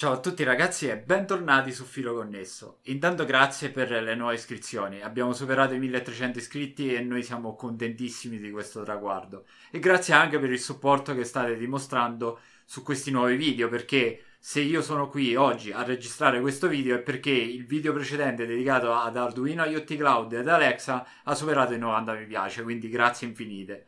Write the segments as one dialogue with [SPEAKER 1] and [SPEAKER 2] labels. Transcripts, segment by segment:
[SPEAKER 1] Ciao a tutti ragazzi e bentornati su Filo Connesso. Intanto grazie per le nuove iscrizioni, abbiamo superato i 1300 iscritti e noi siamo contentissimi di questo traguardo. E grazie anche per il supporto che state dimostrando su questi nuovi video, perché se io sono qui oggi a registrare questo video è perché il video precedente dedicato ad Arduino IoT Cloud ad Alexa ha superato i 90 mi piace, quindi grazie infinite.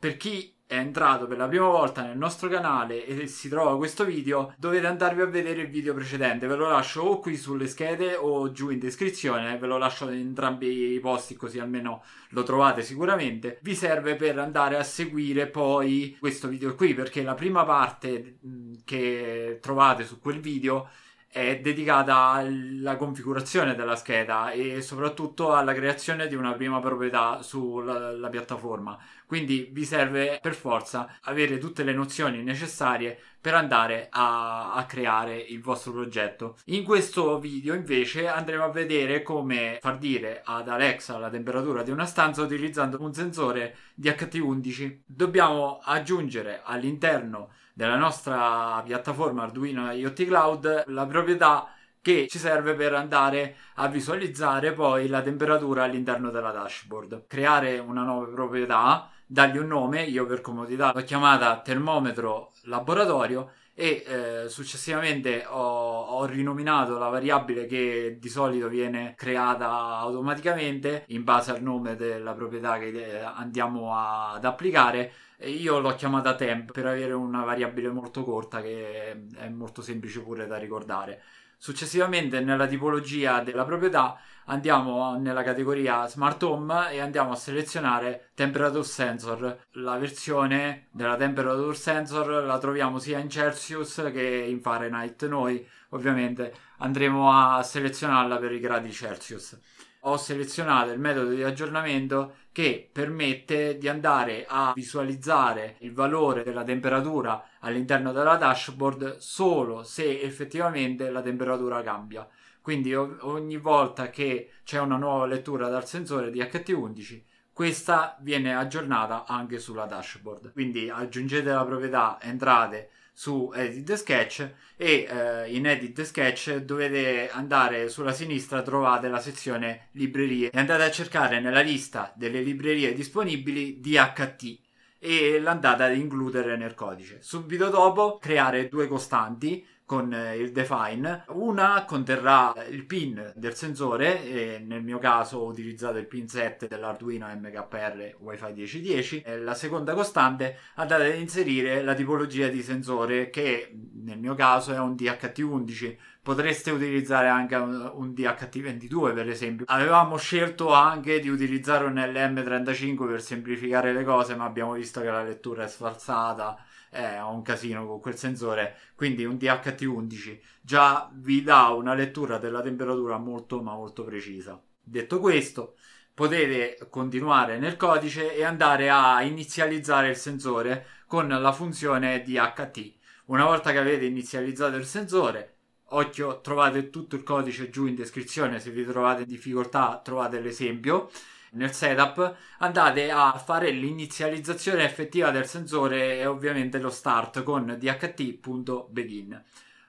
[SPEAKER 1] Per chi è entrato per la prima volta nel nostro canale e si trova questo video, dovete andarvi a vedere il video precedente. Ve lo lascio o qui sulle schede o giù in descrizione, ve lo lascio in entrambi i posti così almeno lo trovate sicuramente. Vi serve per andare a seguire poi questo video qui perché la prima parte che trovate su quel video è dedicata alla configurazione della scheda e soprattutto alla creazione di una prima proprietà sulla piattaforma. Quindi vi serve per forza avere tutte le nozioni necessarie per andare a, a, creare il vostro progetto. In questo video invece andremo a vedere come far dire ad Alexa la temperatura di una stanza utilizzando un sensore di HT11. Dobbiamo aggiungere all'interno della nostra piattaforma Arduino IoT Cloud la proprietà che ci serve per andare a visualizzare poi la temperatura all'interno della dashboard. Creare una nuova proprietà, dargli un nome, io per comodità l'ho chiamata termometro laboratorio e eh, successivamente ho, ho, rinominato la variabile che di solito viene creata automaticamente in base al nome della proprietà che eh, andiamo a, ad applicare io l'ho chiamata temp per avere una variabile molto corta che è molto semplice pure da ricordare Successivamente nella tipologia della proprietà andiamo nella categoria Smart Home e andiamo a selezionare Temperature Sensor. La versione della Temperature Sensor la troviamo sia in Celsius che in Fahrenheit. Noi ovviamente andremo a selezionarla per i gradi Celsius ho selezionato il metodo di aggiornamento che permette di andare a visualizzare il valore della temperatura all'interno della dashboard solo se effettivamente la temperatura cambia. Quindi ogni volta che c'è una nuova lettura dal sensore di HT11 questa viene aggiornata anche sulla dashboard. Quindi aggiungete la proprietà, entrate su Edit the Sketch e eh, in Edit the Sketch dovete andare sulla sinistra trovate la sezione librerie e andate a cercare nella lista delle librerie disponibili DHT e l'andate ad includere nel codice. Subito dopo creare due costanti con eh, il define. Una conterrà il pin del sensore, e nel mio caso ho utilizzato il pin 7 dell'Arduino MKR Wi-Fi 1010. E la seconda costante andate ad inserire la tipologia di sensore che nel mio caso è un DHT11 potreste utilizzare anche un, un DHT22 per esempio. Avevamo scelto anche di utilizzare un LM35 per semplificare le cose, ma abbiamo visto che la lettura è sfalsata è un casino con quel sensore. Quindi un DHT11 già vi dà una lettura della temperatura molto ma molto precisa. Detto questo, potete continuare nel codice e andare a inizializzare il sensore con la funzione DHT. Una volta che avete inizializzato il sensore, Occhio, trovate tutto il codice giù in descrizione, se vi trovate in difficoltà trovate l'esempio nel setup, andate a fare l'inizializzazione effettiva del sensore e ovviamente lo start con dht.begin.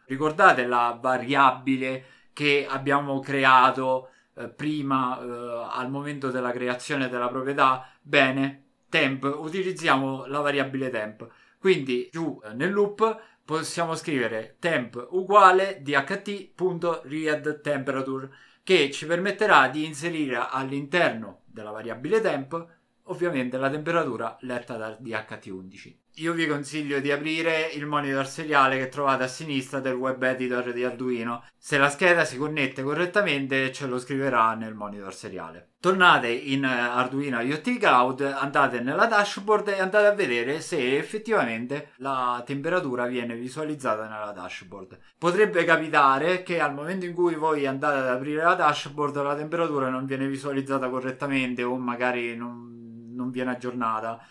[SPEAKER 1] Ricordate la variabile che abbiamo creato eh, prima eh, al momento della creazione della proprietà? Bene, temp, utilizziamo la variabile temp. Quindi giù eh, nel loop possiamo scrivere temp uguale dht.readTemperature che ci permetterà di inserire all'interno della variabile temp ovviamente la temperatura letta da dht11 io vi consiglio di aprire il monitor seriale che trovate a sinistra del web editor di Arduino. Se la scheda si connette correttamente ce lo scriverà nel monitor seriale. Tornate in eh, Arduino IoT Cloud, andate nella dashboard e andate a vedere se effettivamente la temperatura viene visualizzata nella dashboard. Potrebbe capitare che al momento in cui voi andate ad aprire la dashboard la temperatura non viene visualizzata correttamente o magari non, non viene aggiornata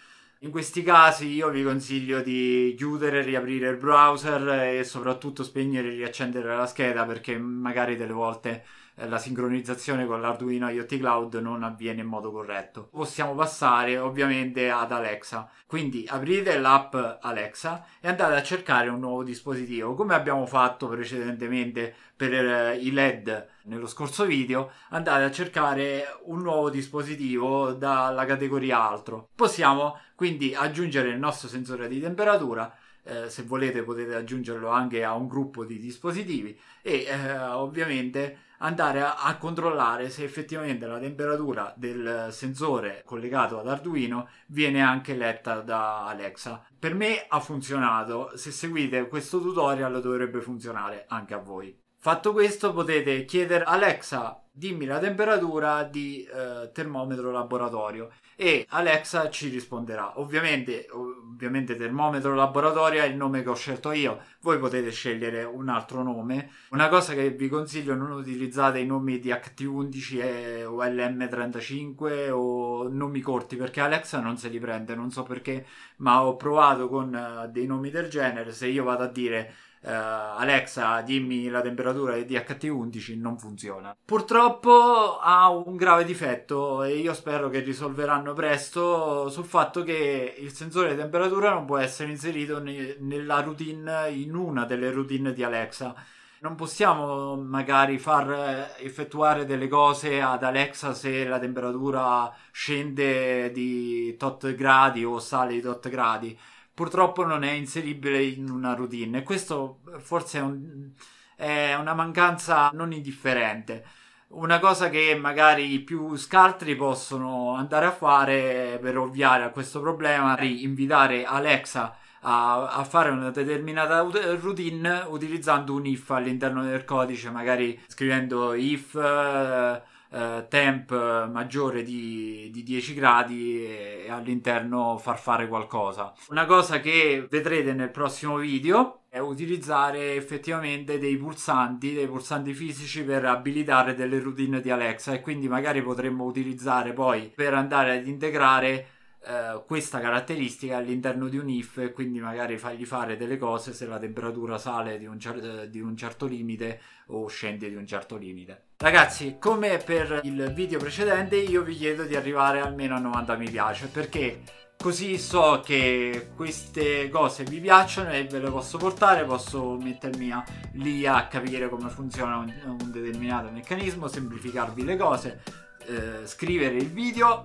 [SPEAKER 1] in questi casi io vi consiglio di chiudere, riaprire il browser e soprattutto spegnere e riaccendere la scheda perché magari delle volte eh, la sincronizzazione con l'Arduino IoT Cloud non avviene in modo corretto. Possiamo passare ovviamente ad Alexa. Quindi aprite l'app Alexa e andate a cercare un nuovo dispositivo, come abbiamo fatto precedentemente per eh, i LED nello scorso video, andate a cercare un nuovo dispositivo dalla categoria altro. Possiamo quindi aggiungere il nostro sensore di temperatura eh, se volete potete aggiungerlo anche a un gruppo di dispositivi e eh, ovviamente andare a, a, controllare se effettivamente la temperatura del sensore collegato ad Arduino viene anche letta da Alexa. Per me ha funzionato, se seguite questo tutorial dovrebbe funzionare anche a voi. Fatto questo potete chiedere Alexa dimmi la temperatura di eh, termometro laboratorio e Alexa ci risponderà. Ovviamente, ovviamente termometro laboratorio è il nome che ho scelto io, voi potete scegliere un altro nome. Una cosa che vi consiglio, non utilizzate i nomi di HT11 eh, o LM35 o nomi corti perché Alexa non se li prende, non so perché, ma ho provato con uh, dei nomi del genere, se io vado a dire uh, Alexa dimmi la temperatura di ht 11 non funziona. Purtroppo ha un grave difetto e io spero che risolveranno presto sul fatto che il sensore di temperatura non può essere inserito ne- nella routine, in una delle routine di Alexa non possiamo magari far effettuare delle cose ad Alexa se la temperatura scende di tot gradi o sale di tot gradi purtroppo non è inseribile in una routine questo eh, forse è, un, è una mancanza non indifferente una cosa che magari i più scaltri possono andare a fare per ovviare a questo problema è invitare Alexa a, a, fare una determinata routine utilizzando un if all'interno del codice, magari scrivendo if eh, eh, temp maggiore di, di 10 gradi e, all'interno far fare qualcosa. Una cosa che vedrete nel prossimo video è utilizzare effettivamente dei pulsanti, dei pulsanti fisici per abilitare delle routine di Alexa e quindi magari potremmo utilizzare poi per andare ad integrare eh, questa caratteristica all'interno di un if e quindi magari fargli fare delle cose se la temperatura sale di un, cer- eh, di un certo limite o scende di un certo limite. Ragazzi, come per il video precedente, io vi chiedo di arrivare almeno a 90 mi piace perché così so che queste cose vi piacciono e ve le posso portare, posso mettermi a, lì a capire come funziona un, un determinato meccanismo, semplificarvi le cose, eh, scrivere il video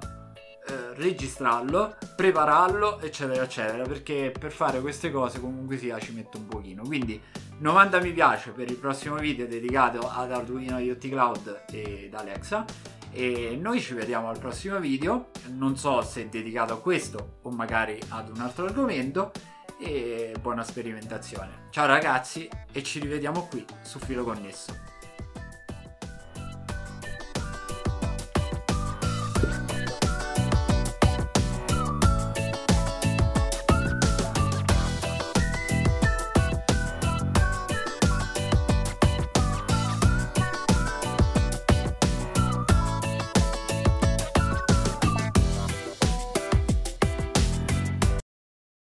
[SPEAKER 1] eh, registrarlo, prepararlo, eccetera, eccetera, perché per fare queste cose comunque sia ci metto un pochino. Quindi 90 mi piace per il prossimo video dedicato ad Arduino IoT Cloud ed Alexa. E noi ci vediamo al prossimo video, non so se dedicato a questo o magari ad un altro argomento e buona sperimentazione. Ciao ragazzi e ci rivediamo qui su Filo Connesso.